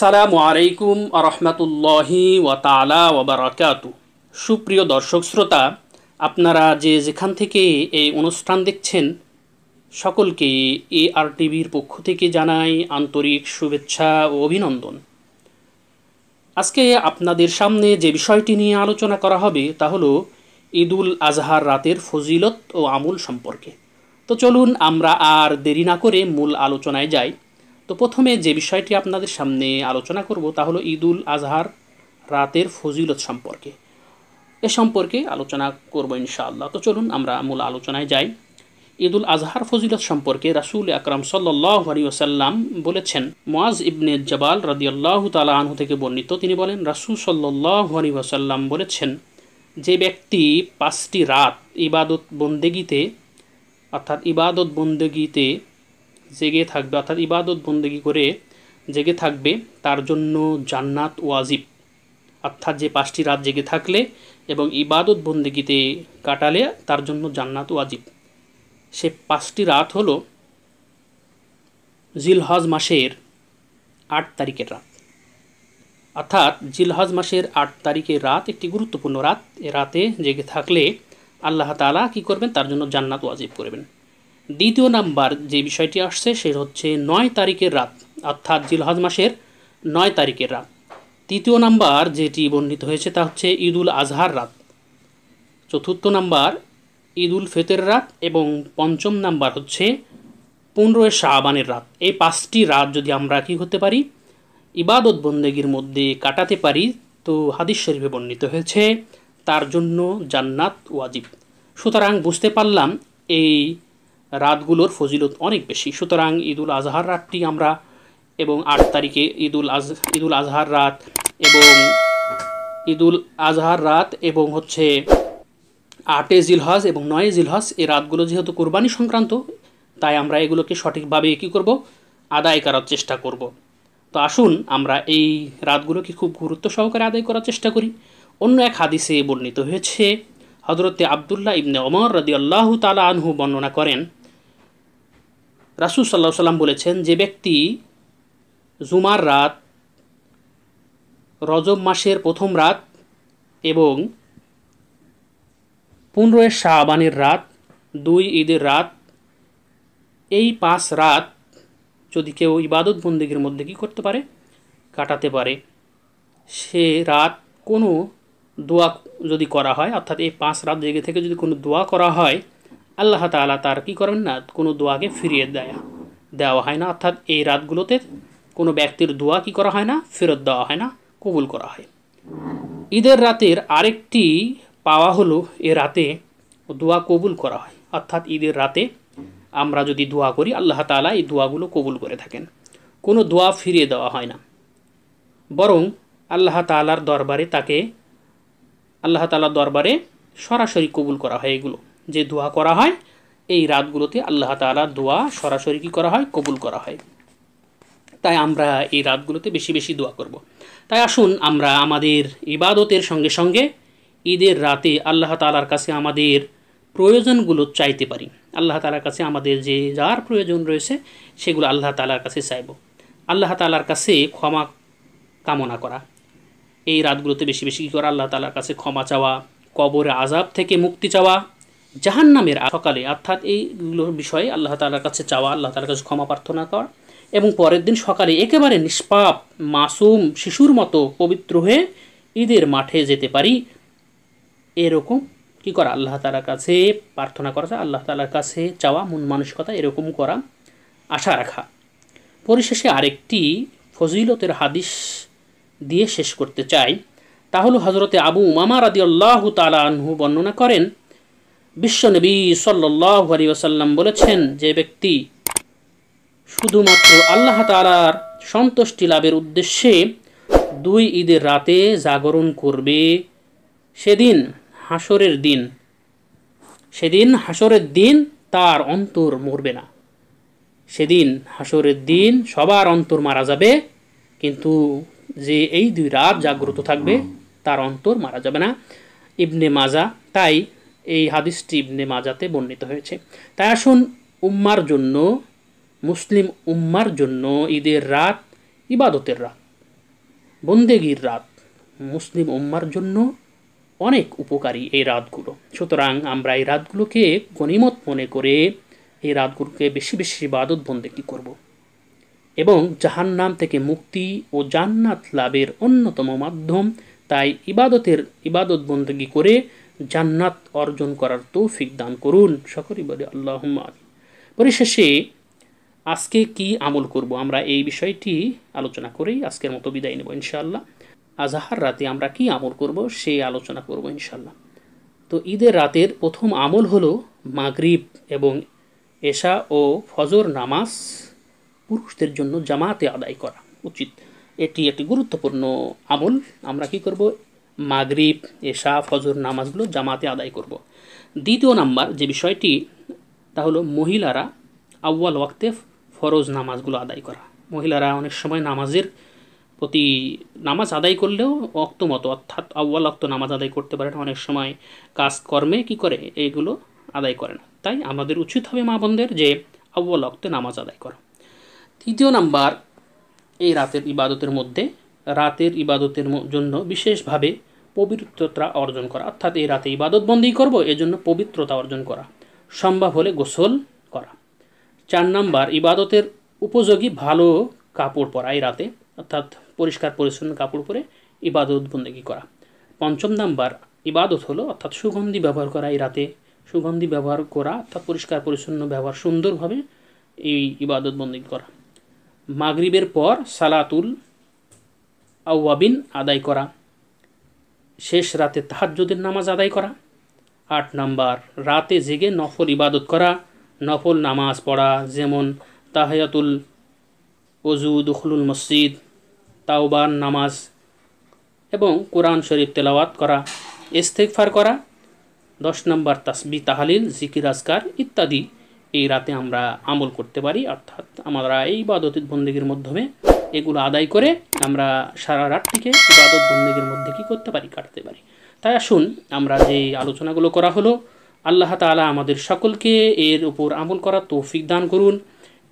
আসসালামু আলাইকুম আরহামতুল্লাহি ওয়াতালা ওবরাকাতু সুপ্রিয় দর্শক শ্রোতা আপনারা যে যেখান থেকে এই অনুষ্ঠান দেখছেন সকলকে এ আর টিভির পক্ষ থেকে জানাই আন্তরিক শুভেচ্ছা ও অভিনন্দন আজকে আপনাদের সামনে যে বিষয়টি নিয়ে আলোচনা করা হবে তা হলো ঈদুল আজহার রাতের ফজিলত ও আমুল সম্পর্কে তো চলুন আমরা আর দেরি না করে মূল আলোচনায় যাই তো প্রথমে যে বিষয়টি আপনাদের সামনে আলোচনা করব তা হলো ঈদুল আজহার রাতের ফজিলত সম্পর্কে এ সম্পর্কে আলোচনা করব ইনশাআল্লাহ তো চলুন আমরা মূল আলোচনায় যাই ঈদুল আজহার ফজিলত সম্পর্কে রাসুল আকরাম সাল্লাহ আলী ওসাল্লাম বলেছেন মোয়াজ ইবনে জবাল রদিয়াল্লাহ তালা আনহু থেকে বর্ণিত তিনি বলেন রাসুল সাল্লাহ আলী ওসাল্লাম বলেছেন যে ব্যক্তি পাঁচটি রাত ইবাদত বন্দেগিতে অর্থাৎ ইবাদত বন্দেগিতে জেগে থাকবে অর্থাৎ ইবাদত বন্দেগি করে জেগে থাকবে তার জন্য জান্নাত ওয়াজিব অর্থাৎ যে পাঁচটি রাত জেগে থাকলে এবং ইবাদত বন্দেগিতে কাটালে তার জন্য জান্নাত ওয়াজিব সে পাঁচটি রাত হলো জিলহজ মাসের আট তারিখের রাত অর্থাৎ জিলহজ মাসের আট তারিখের রাত একটি গুরুত্বপূর্ণ রাত এ রাতে জেগে থাকলে আল্লাহ তালা কী করবেন তার জন্য জান্নাত ওয়াজিব করবেন দ্বিতীয় নাম্বার যে বিষয়টি আসছে সে হচ্ছে নয় তারিখের রাত অর্থাৎ জিলহজ মাসের নয় তারিখের রাত তৃতীয় নাম্বার যেটি বর্ণিত হয়েছে তা হচ্ছে ঈদুল আজহার রাত চতুর্থ নাম্বার ঈদ উল ফেতের রাত এবং পঞ্চম নাম্বার হচ্ছে পনেরোই শাহবানের রাত এই পাঁচটি রাত যদি আমরা কী হতে পারি ইবাদত বন্দেগীর মধ্যে কাটাতে পারি তো হাদিস শরীফে বর্ণিত হয়েছে তার জন্য জান্নাত ওয়াজিব সুতরাং বুঝতে পারলাম এই রাতগুলোর ফজিলত অনেক বেশি সুতরাং ঈদুল আজহার রাতটি আমরা এবং আট তারিখে ঈদুল আজ ঈদুল আজহার রাত এবং ঈদুল আজহার রাত এবং হচ্ছে আটে জিলহজ এবং নয়ে জিলহাজ এই রাতগুলো যেহেতু কোরবানি সংক্রান্ত তাই আমরা এগুলোকে সঠিকভাবে কী করব আদায় করার চেষ্টা করব তো আসুন আমরা এই রাতগুলোকে খুব গুরুত্ব সহকারে আদায় করার চেষ্টা করি অন্য এক হাদিসে বর্ণিত হয়েছে হজরতে আবদুল্লাহ ইবনে ওমর রদি আল্লাহ তালা আনহু বর্ণনা করেন রাসুল সাল্লাহ সাল্লাম বলেছেন যে ব্যক্তি জুমার রাত রজব মাসের প্রথম রাত এবং পনেরোয় শাহবানের রাত দুই ঈদের রাত এই পাঁচ রাত যদি কেউ ইবাদত বন্দীগীর মধ্যে কী করতে পারে কাটাতে পারে সে রাত কোনো দোয়া যদি করা হয় অর্থাৎ এই পাঁচ রাত জেগে থেকে যদি কোনো দোয়া করা হয় আল্লাহ তালা তার কী করেন না কোনো দোয়াকে ফিরিয়ে দেয়া দেওয়া হয় না অর্থাৎ এই রাতগুলোতে কোনো ব্যক্তির দোয়া কি করা হয় না ফেরত দেওয়া হয় না কবুল করা হয় ঈদের রাতের আরেকটি পাওয়া হলো এ রাতে দোয়া কবুল করা হয় অর্থাৎ ঈদের রাতে আমরা যদি দোয়া করি আল্লাহ তালা এই দোয়াগুলো কবুল করে থাকেন কোনো দোয়া ফিরিয়ে দেওয়া হয় না বরং আল্লাহ তালার দরবারে তাকে আল্লাহ তালার দরবারে সরাসরি কবুল করা হয় এগুলো যে দোয়া করা হয় এই রাতগুলোতে আল্লাহ তালার দোয়া সরাসরি কী করা হয় কবুল করা হয় তাই আমরা এই রাতগুলোতে বেশি বেশি দোয়া করব। তাই আসুন আমরা আমাদের ইবাদতের সঙ্গে সঙ্গে ঈদের রাতে আল্লাহ তালার কাছে আমাদের প্রয়োজনগুলো চাইতে পারি আল্লাহ তালার কাছে আমাদের যে যার প্রয়োজন রয়েছে সেগুলো আল্লাহ তালার কাছে চাইব আল্লাহ তালার কাছে ক্ষমা কামনা করা এই রাতগুলোতে বেশি বেশি করা আল্লাহ তালার কাছে ক্ষমা চাওয়া কবরে আজাব থেকে মুক্তি চাওয়া জাহান্নামের সকালে অর্থাৎ এইগুলোর বিষয়ে আল্লাহ তালার কাছে চাওয়া আল্লাহ তালার কাছে ক্ষমা প্রার্থনা করা এবং পরের দিন সকালে একেবারে নিষ্পাপ মাসুম শিশুর মতো পবিত্র হয়ে ঈদের মাঠে যেতে পারি এরকম কী করা আল্লাহ তালার কাছে প্রার্থনা করা আল্লাহ তালার কাছে চাওয়া মন মানসিকতা এরকম করা আশা রাখা পরিশেষে আরেকটি ফজিলতের হাদিস দিয়ে শেষ করতে চাই তাহলে হজরতে আবু মামার রাদি আল্লাহ তালা আনহু বর্ণনা করেন বিশ্বনবী সাল্লাহ আলী ওসাল্লাম বলেছেন যে ব্যক্তি শুধুমাত্র আল্লাহ তালার সন্তুষ্টি লাভের উদ্দেশ্যে দুই ঈদের রাতে জাগরণ করবে সেদিন হাসরের দিন সেদিন হাসরের দিন তার অন্তর মরবে না সেদিন হাসরের দিন সবার অন্তর মারা যাবে কিন্তু যে এই দুই রাত জাগ্রত থাকবে তার অন্তর মারা যাবে না ইবনে মাজা তাই এই হাদিসটি ইবনে মাজাতে বর্ণিত হয়েছে তাই আসুন উম্মার জন্য মুসলিম উম্মার জন্য ঈদের রাত ইবাদতের রাত বন্দেগীর রাত মুসলিম উম্মার জন্য অনেক উপকারী এই রাতগুলো সুতরাং আমরা এই রাতগুলোকে গণিমত মনে করে এই রাতগুলোকে বেশি বেশি ইবাদত বন্দেগী করব এবং জাহান্নাম থেকে মুক্তি ও জান্নাত লাভের অন্যতম মাধ্যম তাই ইবাদতের ইবাদত বন্দেগী করে জান্নাত অর্জন করার তৌফিক দান করুন সকলেই বলে আল্লাহ পরিশেষে আজকে কি আমল করব আমরা এই বিষয়টি আলোচনা করেই আজকের মতো বিদায় নেব ইনশাআল্লাহ আজাহার রাতে আমরা কি আমল করব সেই আলোচনা করব ইনশাল্লাহ তো ঈদের রাতের প্রথম আমল হল মাগরিব এবং এশা ও ফজর নামাজ পুরুষদের জন্য জামাতে আদায় করা উচিত এটি একটি গুরুত্বপূর্ণ আমল আমরা কি করব মাগরিব এশা ফজর নামাজগুলো জামাতে আদায় করব। দ্বিতীয় নাম্বার যে বিষয়টি তা হলো মহিলারা আউ্য়াল ওয়াক্তে ফরজ নামাজগুলো আদায় করা মহিলারা অনেক সময় নামাজের প্রতি নামাজ আদায় করলেও অক্ত মতো অর্থাৎ আউ্বাল অক্ত নামাজ আদায় করতে পারে না অনেক সময় কাজকর্মে কি করে এইগুলো আদায় করে না তাই আমাদের উচিত হবে মা বোনদের যে আউ্বাল অক্তে নামাজ আদায় করা তৃতীয় নাম্বার এই রাতের ইবাদতের মধ্যে রাতের ইবাদতের জন্য বিশেষভাবে পবিত্রতা অর্জন করা অর্থাৎ এই রাতে ইবাদতবন্দি করব এজন্য পবিত্রতা অর্জন করা সম্ভব হলে গোসল করা চার নাম্বার ইবাদতের উপযোগী ভালো কাপড় পরা এই রাতে অর্থাৎ পরিষ্কার পরিচ্ছন্ন কাপড় পরে ইবাদত বন্দেগী করা পঞ্চম নাম্বার ইবাদত হলো অর্থাৎ সুগন্ধি ব্যবহার করা এই রাতে সুগন্ধি ব্যবহার করা অর্থাৎ পরিষ্কার পরিচ্ছন্ন ব্যবহার সুন্দরভাবে এই ইবাদত করা মাগরিবের পর সালাতুল আওয়াবিন আদায় করা শেষ রাতে তাহাজ্যদের নামাজ আদায় করা আট নাম্বার রাতে জেগে নফল ইবাদত করা নফল নামাজ পড়া যেমন তাহায়াতুল অজু দখলুল মসজিদ তাওবান নামাজ এবং কোরআন শরীফ তেলাওয়াত করা ইস্তেকফার করা দশ নম্বর তাসবি তাহালিল জিকির আজকার ইত্যাদি এই রাতে আমরা আমল করতে পারি অর্থাৎ আমরা এই ইবাদতের বন্দীগীর মাধ্যমে এগুলো আদায় করে আমরা সারা রাতটিকে ইবাদত বন্দীদের মধ্যে কি করতে পারি কাটতে পারি তাই আসুন আমরা যে আলোচনাগুলো করা হলো আল্লাহ তালা আমাদের সকলকে এর উপর আমল করার তৌফিক দান করুন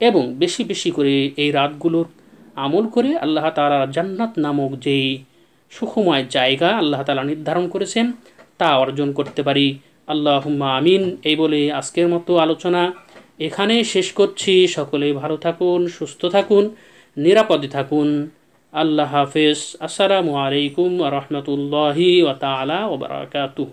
এবং বেশি বেশি করে এই রাতগুলোর আমল করে আল্লাহ তালা জান্নাত নামক যেই সুখময় জায়গা আল্লাহ তালা নির্ধারণ করেছেন তা অর্জন করতে পারি আল্লাহ আমিন এই বলে আজকের মতো আলোচনা এখানে শেষ করছি সকলে ভালো থাকুন সুস্থ থাকুন নিরাপদে থাকুন আল্লাহ হাফেজ আসসালামু আলাইকুম রহমতুল্লাহি ওতালা ওবরাকাতুহ